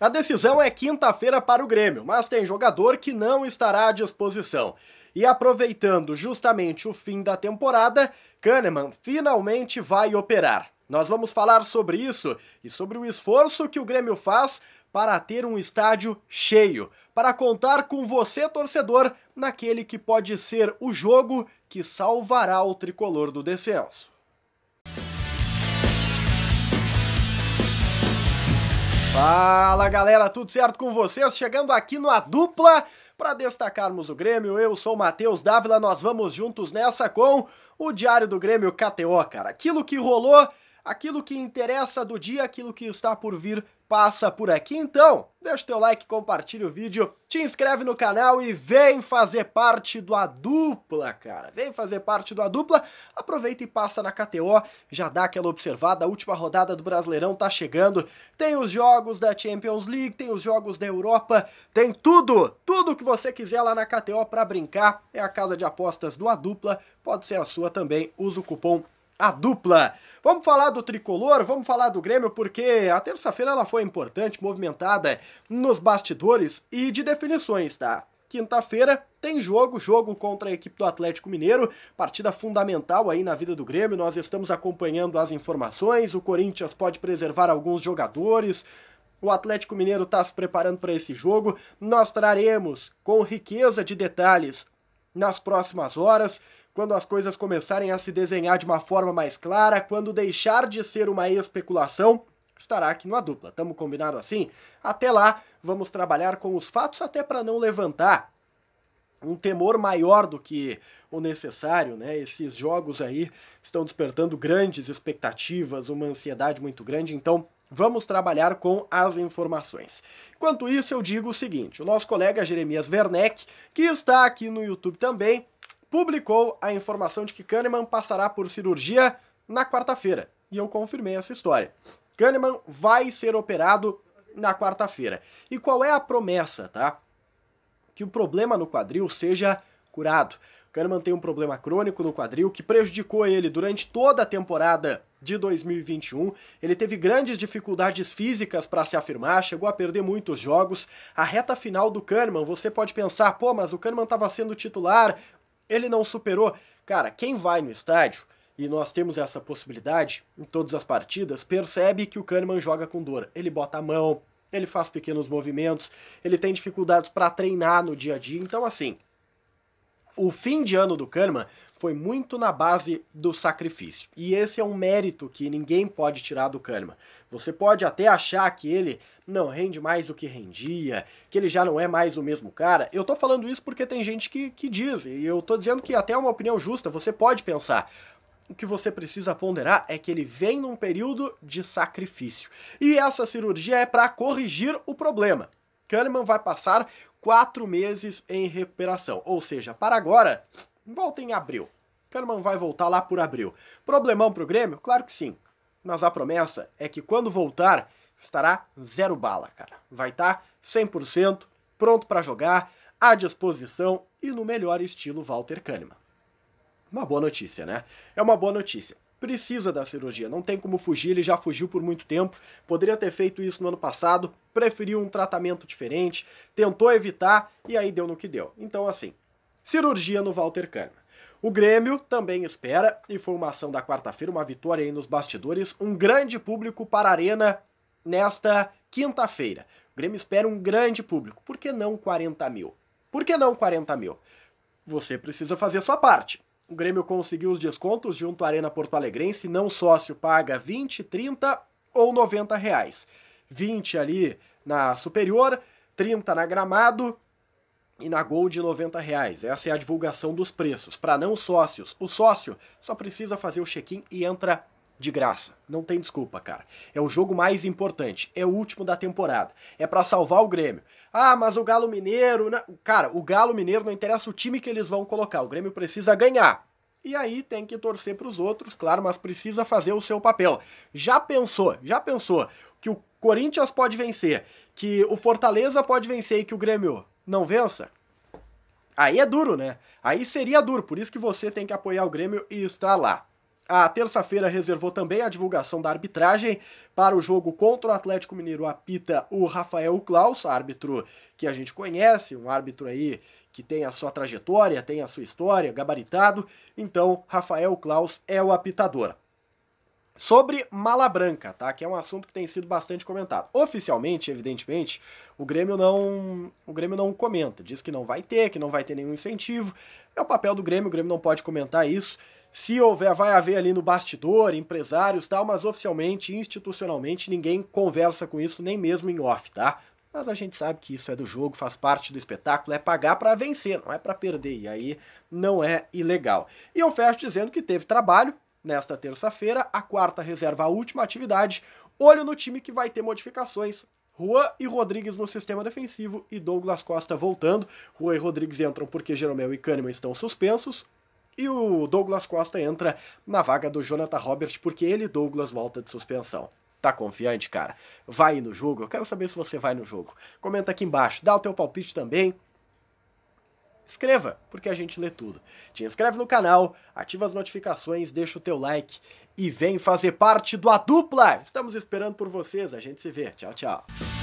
A decisão é quinta-feira para o Grêmio, mas tem jogador que não estará à disposição. E aproveitando justamente o fim da temporada, Kahneman finalmente vai operar. Nós vamos falar sobre isso e sobre o esforço que o Grêmio faz para ter um estádio cheio, para contar com você, torcedor, naquele que pode ser o jogo que salvará o tricolor do descenso. Fala galera, tudo certo com vocês? Chegando aqui no A Dupla para destacarmos o Grêmio. Eu sou o Matheus Dávila, nós vamos juntos nessa com o Diário do Grêmio KTO, cara. Aquilo que rolou Aquilo que interessa do dia, aquilo que está por vir, passa por aqui. Então, deixa teu like, compartilha o vídeo, te inscreve no canal e vem fazer parte do A Dupla, cara. Vem fazer parte do A Dupla. Aproveita e passa na KTO, já dá aquela observada. A última rodada do Brasileirão tá chegando. Tem os jogos da Champions League, tem os jogos da Europa, tem tudo, tudo que você quiser lá na KTO para brincar. É a casa de apostas do A Dupla, pode ser a sua também. Usa o cupom a dupla. Vamos falar do tricolor, vamos falar do Grêmio, porque a terça-feira ela foi importante, movimentada nos bastidores e de definições, tá? Quinta-feira tem jogo, jogo contra a equipe do Atlético Mineiro, partida fundamental aí na vida do Grêmio. Nós estamos acompanhando as informações. O Corinthians pode preservar alguns jogadores, o Atlético Mineiro está se preparando para esse jogo. Nós traremos com riqueza de detalhes nas próximas horas quando as coisas começarem a se desenhar de uma forma mais clara, quando deixar de ser uma especulação, estará aqui no A Dupla. Tamo combinado assim? Até lá, vamos trabalhar com os fatos até para não levantar um temor maior do que o necessário, né? Esses jogos aí estão despertando grandes expectativas, uma ansiedade muito grande, então Vamos trabalhar com as informações. Enquanto isso, eu digo o seguinte: o nosso colega Jeremias Werneck, que está aqui no YouTube também, publicou a informação de que Kahneman passará por cirurgia na quarta-feira. E eu confirmei essa história. Kahneman vai ser operado na quarta-feira. E qual é a promessa, tá? Que o problema no quadril seja curado. Kahneman tem um problema crônico no quadril que prejudicou ele durante toda a temporada de 2021. Ele teve grandes dificuldades físicas para se afirmar, chegou a perder muitos jogos. A reta final do Kahneman, você pode pensar, pô, mas o Kahneman estava sendo titular ele não superou. Cara, quem vai no estádio, e nós temos essa possibilidade em todas as partidas, percebe que o Kahneman joga com dor. Ele bota a mão, ele faz pequenos movimentos, ele tem dificuldades para treinar no dia a dia. Então, assim, o fim de ano do Kahneman foi muito na base do sacrifício. E esse é um mérito que ninguém pode tirar do Kahneman. Você pode até achar que ele não rende mais do que rendia, que ele já não é mais o mesmo cara. Eu tô falando isso porque tem gente que, que diz, e eu tô dizendo que até é uma opinião justa, você pode pensar. O que você precisa ponderar é que ele vem num período de sacrifício. E essa cirurgia é para corrigir o problema. Kahneman vai passar quatro meses em recuperação. Ou seja, para agora, volta em abril. Kahneman vai voltar lá por abril. Problemão pro Grêmio? Claro que sim. Mas a promessa é que quando voltar, estará zero bala, cara. Vai estar tá 100%, pronto para jogar, à disposição e no melhor estilo Walter Kahneman. Uma boa notícia, né? É uma boa notícia. Precisa da cirurgia, não tem como fugir, ele já fugiu por muito tempo. Poderia ter feito isso no ano passado, preferiu um tratamento diferente, tentou evitar e aí deu no que deu. Então, assim, cirurgia no Walter Kahn. O Grêmio também espera, e foi uma ação da quarta-feira, uma vitória aí nos bastidores, um grande público para a Arena nesta quinta-feira. O Grêmio espera um grande público. Por que não 40 mil? Por que não 40 mil? Você precisa fazer sua parte. O Grêmio conseguiu os descontos junto à Arena Porto Alegrense, não sócio paga 20, 30 ou 90 reais. 20 ali na superior, 30 na gramado, e na Gold R$ 90,00. Essa é a divulgação dos preços. Para não sócios, o sócio só precisa fazer o check-in e entra de graça. Não tem desculpa, cara. É o jogo mais importante, é o último da temporada. É para salvar o Grêmio. Ah, mas o Galo Mineiro, não... Né? cara, o Galo Mineiro não interessa o time que eles vão colocar. O Grêmio precisa ganhar. E aí tem que torcer para os outros, claro, mas precisa fazer o seu papel. Já pensou? Já pensou que o Corinthians pode vencer, que o Fortaleza pode vencer e que o Grêmio não vença. Aí é duro, né? Aí seria duro, por isso que você tem que apoiar o Grêmio e estar lá. A terça-feira reservou também a divulgação da arbitragem para o jogo contra o Atlético Mineiro. Apita o Rafael Klaus, árbitro que a gente conhece, um árbitro aí que tem a sua trajetória, tem a sua história, gabaritado. Então, Rafael Klaus é o apitador. Sobre Mala Branca, tá? Que é um assunto que tem sido bastante comentado. Oficialmente, evidentemente, o Grêmio não o Grêmio não comenta, diz que não vai ter, que não vai ter nenhum incentivo. É o papel do Grêmio, o Grêmio não pode comentar isso. Se houver, vai haver ali no bastidor, empresários, tal, mas oficialmente, institucionalmente, ninguém conversa com isso, nem mesmo em off, tá? Mas a gente sabe que isso é do jogo, faz parte do espetáculo, é pagar para vencer, não é para perder, e aí não é ilegal. E eu fecho dizendo que teve trabalho, Nesta terça-feira, a quarta reserva a última atividade. Olho no time que vai ter modificações. rua e Rodrigues no sistema defensivo e Douglas Costa voltando. rua e Rodrigues entram porque Jeromel e Kahneman estão suspensos. E o Douglas Costa entra na vaga do Jonathan Robert porque ele, Douglas, volta de suspensão. Tá confiante, cara? Vai no jogo? Eu quero saber se você vai no jogo. Comenta aqui embaixo, dá o teu palpite também escreva, porque a gente lê tudo. Te inscreve no canal, ativa as notificações, deixa o teu like e vem fazer parte do A Dupla! Estamos esperando por vocês, a gente se vê. Tchau, tchau.